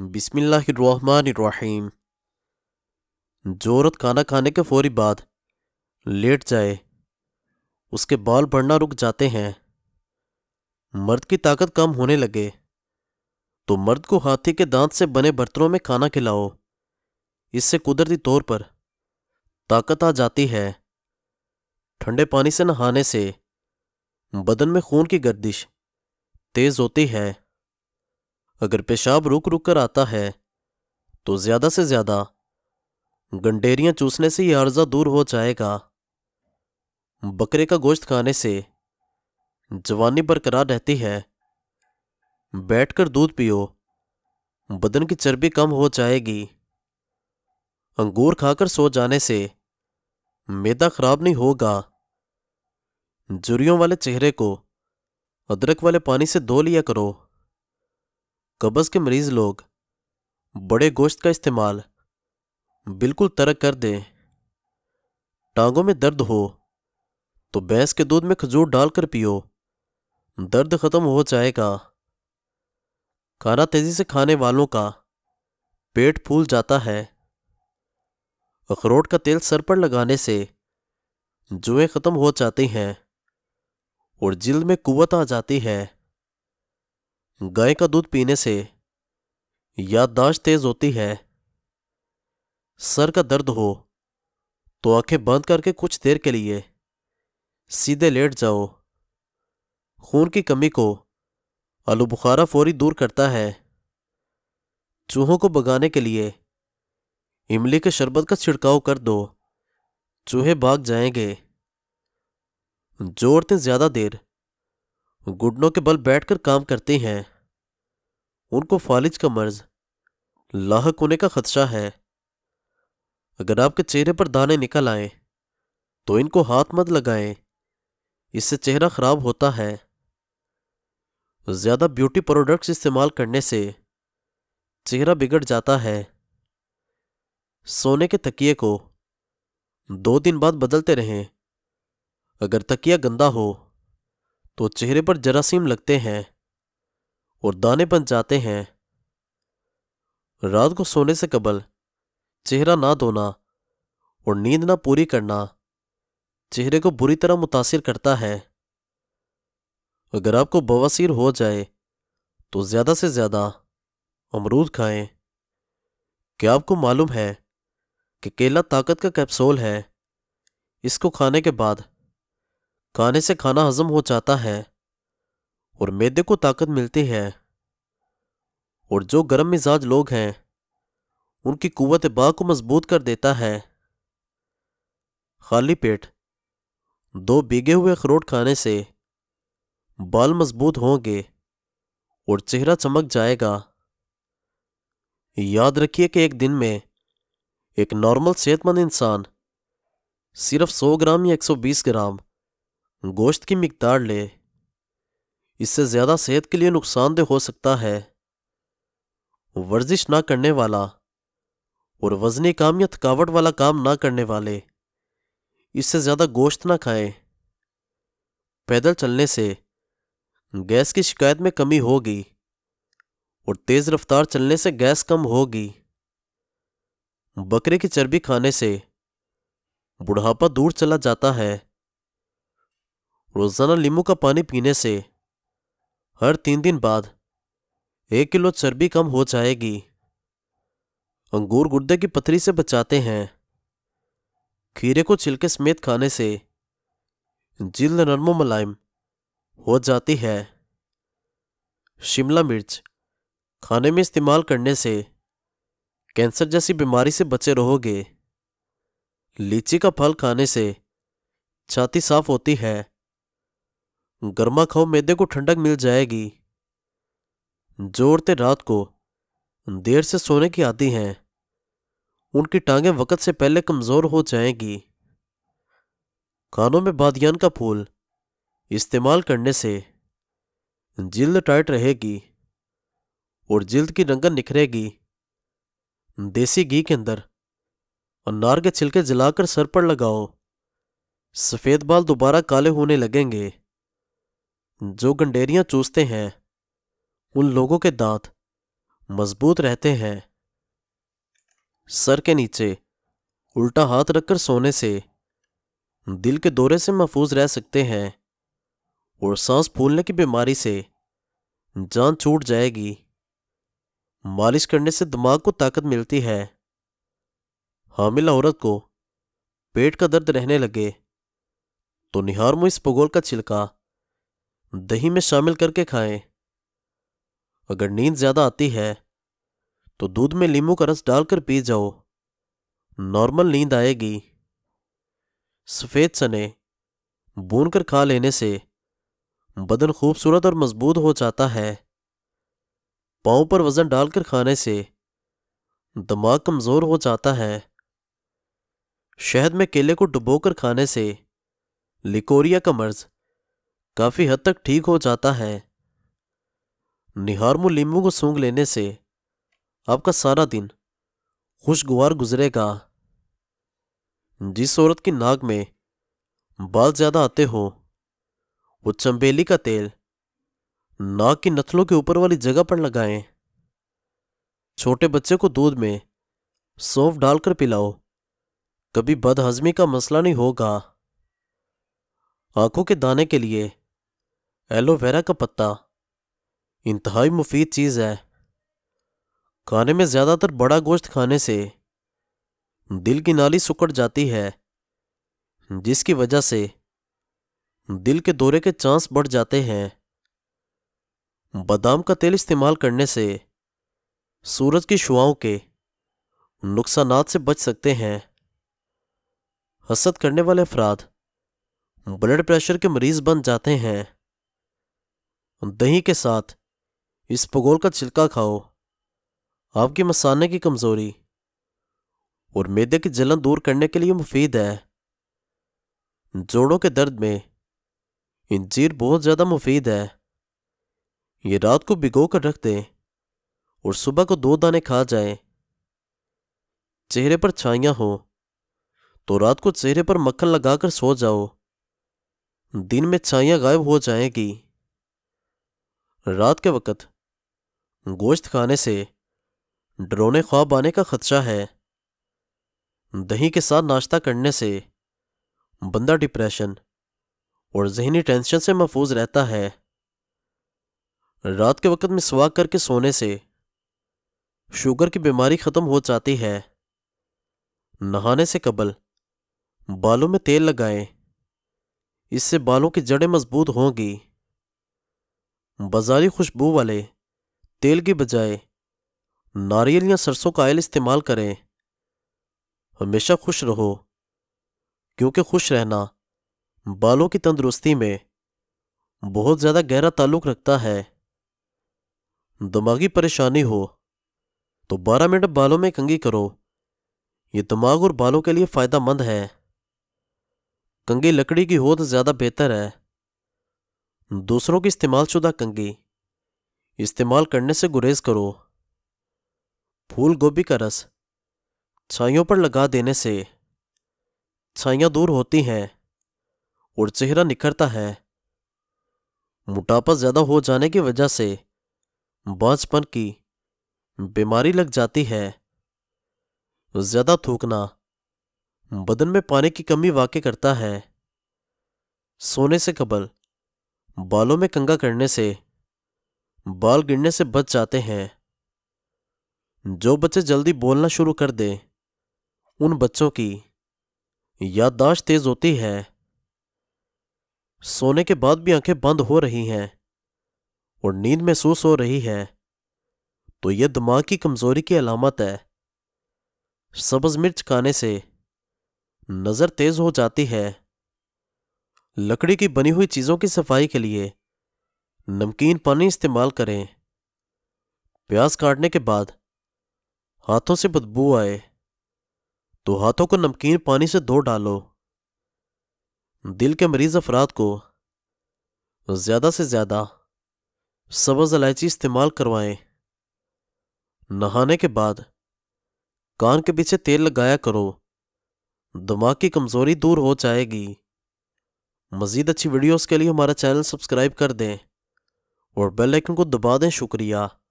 बिसमीम जोरत खाना खाने के फौरी बाद लेट जाए उसके बाल बढ़ना रुक जाते हैं मर्द की ताकत कम होने लगे तो मर्द को हाथी के दांत से बने बर्तनों में खाना खिलाओ इससे कुदरती तौर पर ताकत आ जाती है ठंडे पानी से नहाने से बदन में खून की गर्दिश तेज होती है अगर पेशाब रुक रुक कर आता है तो ज़्यादा से ज़्यादा गंडेरियां चूसने से यह अर्जा दूर हो जाएगा बकरे का गोश्त खाने से जवानी बरकरार रहती है बैठकर दूध पियो बदन की चर्बी कम हो जाएगी अंगूर खाकर सो जाने से मैदा खराब नहीं होगा जुरियों वाले चेहरे को अदरक वाले पानी से धो लिया करो कब्ज़ के मरीज़ लोग बड़े गोश्त का इस्तेमाल बिल्कुल तरक कर दें टांगों में दर्द हो तो भैंस के दूध में खजूर डालकर पियो दर्द ख़त्म हो जाएगा खाना तेज़ी से खाने वालों का पेट फूल जाता है अखरोट का तेल सर पर लगाने से जुएं ख़त्म हो जाती हैं और जिल्द में कुवत आ जाती है गाय का दूध पीने से याददाश्त तेज होती है सर का दर्द हो तो आंखें बंद करके कुछ देर के लिए सीधे लेट जाओ खून की कमी को आलू बुखारा फौरी दूर करता है चूहों को भगाने के लिए इमली के शरबत का छिड़काव कर दो चूहे भाग जाएंगे जोरते ज़्यादा देर घुटनों के बल बैठकर काम करती हैं उनको फालिज का मर्ज लाहक होने का खदशा है अगर आपके चेहरे पर दाने निकल आए तो इनको हाथ मत लगाएं इससे चेहरा खराब होता है ज़्यादा ब्यूटी प्रोडक्ट्स इस्तेमाल करने से चेहरा बिगड़ जाता है सोने के तकिए को दो दिन बाद बदलते रहें अगर तकिया गंदा हो तो चेहरे पर जरासीम लगते हैं और बन जाते हैं रात को सोने से कबल चेहरा ना धोना और नींद ना पूरी करना चेहरे को बुरी तरह मुतासर करता है अगर आपको बवासीर हो जाए तो ज़्यादा से ज़्यादा अमरूद खाएं। क्या आपको मालूम है कि केला ताकत का कैप्सूल है इसको खाने के बाद खाने से खाना हजम हो जाता है और मैदे को ताकत मिलती है और जो गर्म मिजाज लोग हैं उनकी कुत बा को मजबूत कर देता है खाली पेट दो भीगे हुए अखरोट खाने से बाल मजबूत होंगे और चेहरा चमक जाएगा याद रखिए कि एक दिन में एक नॉर्मल सेहतमंद इंसान सिर्फ 100 ग्राम या 120 ग्राम गोश्त की मकदार ले इससे ज़्यादा सेहत के लिए नुकसानदेह हो सकता है वर्जिश ना करने वाला और वजनी काम या थकावट वाला काम ना करने वाले इससे ज़्यादा गोश्त ना खाएं पैदल चलने से गैस की शिकायत में कमी होगी और तेज़ रफ्तार चलने से गैस कम होगी बकरे की चर्बी खाने से बुढ़ापा दूर चला जाता है रोज़ाना नींबू का पानी पीने से हर तीन दिन बाद एक किलो चर्बी कम हो जाएगी अंगूर गुर्दे की पथरी से बचाते हैं खीरे को छिलके समेत खाने से जिल्द नरमो मुलायम हो जाती है शिमला मिर्च खाने में इस्तेमाल करने से कैंसर जैसी बीमारी से बचे रहोगे लीची का फल खाने से छाती साफ होती है गर्मा खाओ मैदे को ठंडक मिल जाएगी जोड़ते रात को देर से सोने की आती हैं उनकी टांगें वक़्त से पहले कमज़ोर हो जाएंगी कानों में बादियान का फूल इस्तेमाल करने से जिल्द टाइट रहेगी और जिल्द की रंगन निखरेगी देसी घी के अंदर अनार के छिलके जलाकर सर पर लगाओ सफ़ेद बाल दोबारा काले होने लगेंगे जो गंडेरियां चूसते हैं उन लोगों के दांत मजबूत रहते हैं सर के नीचे उल्टा हाथ रखकर सोने से दिल के दौरे से महफूज रह सकते हैं और सांस फूलने की बीमारी से जान छूट जाएगी मालिश करने से दिमाग को ताकत मिलती है हामिल औरत को पेट का दर्द रहने लगे तो निहार मुँह इस पगोल का छिलका दही में शामिल करके खाएं। अगर नींद ज़्यादा आती है तो दूध में नींबू का रस डालकर पी जाओ नॉर्मल नींद आएगी सफ़ेद चने भून कर खा लेने से बदन खूबसूरत और मजबूत हो जाता है पाँव पर वज़न डालकर खाने से दिमाग कमज़ोर हो जाता है शहद में केले को डुबोकर खाने से लिकोरिया का मर्ज काफ़ी हद तक ठीक हो जाता है निहारमू लींबू को सूंघ लेने से आपका सारा दिन खुशगवार गुजरेगा जिस औरत की नाक में बाल ज़्यादा आते हो वो चंबेली का तेल नाक की नथलों के ऊपर वाली जगह पर लगाएं छोटे बच्चे को दूध में सौंफ डालकर पिलाओ कभी बदहजमी का मसला नहीं होगा आंखों के दाने के लिए एलोवेरा का पत्ता इंतहाई मुफीद चीज़ है खाने में ज़्यादातर बड़ा गोश्त खाने से दिल की नाली सुकड़ जाती है जिसकी वजह से दिल के दौरे के चांस बढ़ जाते हैं बादाम का तेल इस्तेमाल करने से सूरज की शुआओं के नुकसान से बच सकते हैं हसद करने वाले अफराद ब्लड प्रेशर के मरीज बन जाते हैं दही के साथ इस पगोल का छिलका खाओ आपकी मसाने की कमज़ोरी और मैदे की जलन दूर करने के लिए मुफीद है जोड़ों के दर्द में इंजीर बहुत ज़्यादा मुफीद है ये रात को भिगो कर रख दें और सुबह को दो दाने खा जाए चेहरे पर छाइया हो तो रात को चेहरे पर मक्खन लगाकर सो जाओ दिन में छाइया गायब हो जाएंगी रात के वक़्त गोश्त खाने से ड्रोने ख्वाब आने का खदशा है दही के साथ नाश्ता करने से बंदा डिप्रेशन और जहनी टेंशन से महफूज रहता है रात के वक़्त मिसवाक करके सोने से शुगर की बीमारी ख़त्म हो जाती है नहाने से कबल बालों में तेल लगाएं इससे बालों की जड़ें मजबूत होंगी बाज़ारी खुशबू वाले तेल की बजाय नारियल या सरसों का आयल इस्तेमाल करें हमेशा खुश रहो क्योंकि खुश रहना बालों की तंदुरुस्ती में बहुत ज़्यादा गहरा ताल्लुक़ रखता है दिमागी परेशानी हो तो 12 मिनट बालों में कंगी करो ये दिमाग और बालों के लिए फ़ायदा मंद है कंगी लकड़ी की हो तो ज़्यादा बेहतर है दूसरों के इस्तेमाल शुदा कंगी इस्तेमाल करने से गुरेज करो फूल गोभी का रस छाइयों पर लगा देने से छाइयाँ दूर होती हैं और चेहरा निखरता है मोटापा ज़्यादा हो जाने की वजह से बाँझपन की बीमारी लग जाती है ज़्यादा थूकना बदन में पानी की कमी वाकई करता है सोने से कबल बालों में कंगा करने से बाल गिरने से बच जाते हैं जो बच्चे जल्दी बोलना शुरू कर दें उन बच्चों की याददाश्त तेज होती है सोने के बाद भी आंखें बंद हो रही हैं और नींद महसूस हो रही है तो यह दिमाग की कमजोरी की अलामत है सब्ज मिर्च खाने से नज़र तेज हो जाती है लकड़ी की बनी हुई चीज़ों की सफाई के लिए नमकीन पानी इस्तेमाल करें प्याज काटने के बाद हाथों से बदबू आए तो हाथों को नमकीन पानी से धो डालो दिल के मरीज अफराद को ज़्यादा से ज़्यादा सब्ज़ इलायची इस्तेमाल करवाएं नहाने के बाद कान के पीछे तेल लगाया करो दिमाग की कमज़ोरी दूर हो जाएगी मज़ीद अच्छी वीडियोस के लिए हमारा चैनल सब्सक्राइब कर दें और बेल आइकन को दबा दें शुक्रिया